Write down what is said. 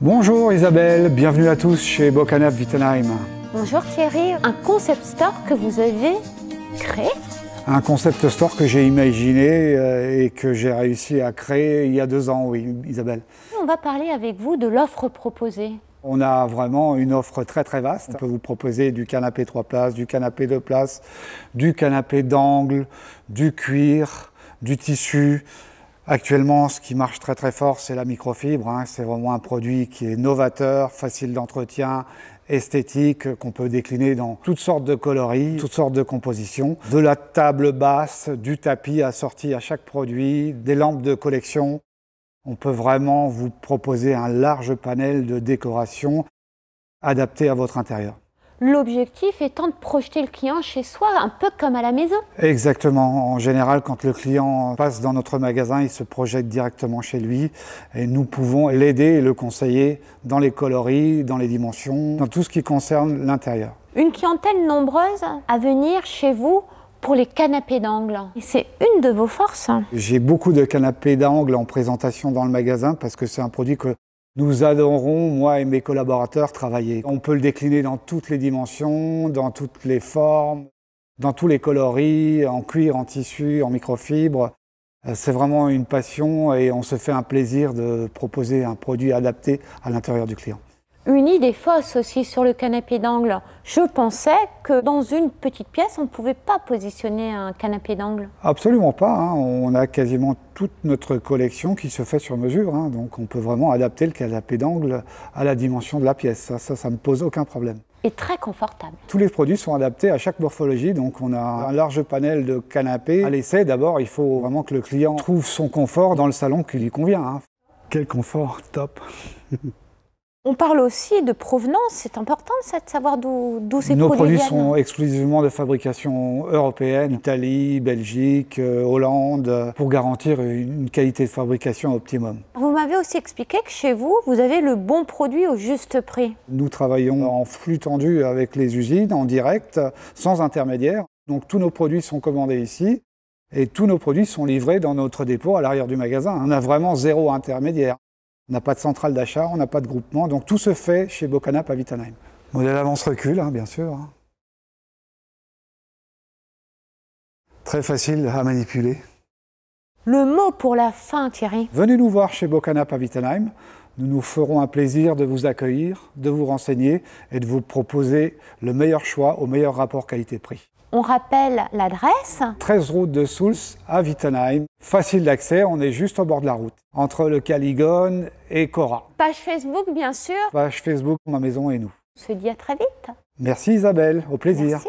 Bonjour Isabelle, bienvenue à tous chez Bocanap Wittenheim. Bonjour Thierry, un concept store que vous avez créé un concept store que j'ai imaginé euh, et que j'ai réussi à créer il y a deux ans, oui, Isabelle. On va parler avec vous de l'offre proposée. On a vraiment une offre très très vaste. On peut vous proposer du canapé 3 places, du canapé 2 places, du canapé d'angle, du cuir, du tissu, Actuellement, ce qui marche très très fort, c'est la microfibre. Hein. C'est vraiment un produit qui est novateur, facile d'entretien, esthétique, qu'on peut décliner dans toutes sortes de coloris, toutes sortes de compositions. De la table basse, du tapis assorti à chaque produit, des lampes de collection. On peut vraiment vous proposer un large panel de décoration adapté à votre intérieur. L'objectif étant de projeter le client chez soi, un peu comme à la maison. Exactement. En général, quand le client passe dans notre magasin, il se projette directement chez lui et nous pouvons l'aider et le conseiller dans les coloris, dans les dimensions, dans tout ce qui concerne l'intérieur. Une clientèle nombreuse à venir chez vous pour les canapés d'angle. C'est une de vos forces. J'ai beaucoup de canapés d'angle en présentation dans le magasin parce que c'est un produit que nous adorons, moi et mes collaborateurs, travailler. On peut le décliner dans toutes les dimensions, dans toutes les formes, dans tous les coloris, en cuir, en tissu, en microfibre. Euh, c'est vraiment une passion et on se fait un plaisir de proposer un produit adapté à l'intérieur du client une idée fausse aussi sur le canapé d'angle. Je pensais que dans une petite pièce, on ne pouvait pas positionner un canapé d'angle. Absolument pas. Hein. On a quasiment toute notre collection qui se fait sur mesure. Hein. Donc on peut vraiment adapter le canapé d'angle à la dimension de la pièce. Ça, ça, ça me pose aucun problème. Et très confortable. Tous les produits sont adaptés à chaque morphologie, donc on a un large panel de canapés. À l'essai, d'abord, il faut vraiment que le client trouve son confort dans le salon qui lui convient. Hein. Quel confort, top On parle aussi de provenance, c'est important de savoir d'où ces produits, viennent. Nos produits sont exclusivement de fabrication européenne, Italie, Belgique, euh, Hollande, euh, pour garantir une qualité de fabrication optimum. Vous m'avez aussi expliqué que chez vous, vous avez le bon produit au juste prix. Nous travaillons en flux tendu avec les usines, en direct, sans intermédiaire. Donc tous nos produits sont commandés ici et tous nos produits sont livrés dans notre dépôt à l'arrière du magasin. On a vraiment zéro intermédiaire. On n'a pas de centrale d'achat, on n'a pas de groupement, donc tout se fait chez Bocanap à Wittenheim. Modèle avance-recul, hein, bien sûr. Hein. Très facile à manipuler. Le mot pour la fin, Thierry. Venez nous voir chez Bocanap à Wittenheim. Nous nous ferons un plaisir de vous accueillir, de vous renseigner et de vous proposer le meilleur choix au meilleur rapport qualité-prix. On rappelle l'adresse 13 route de Souls à Wittenheim. Facile d'accès, on est juste au bord de la route, entre le Caligone et Cora. Page Facebook, bien sûr. Page Facebook, ma maison et nous. On se dit à très vite. Merci Isabelle, au plaisir. Merci.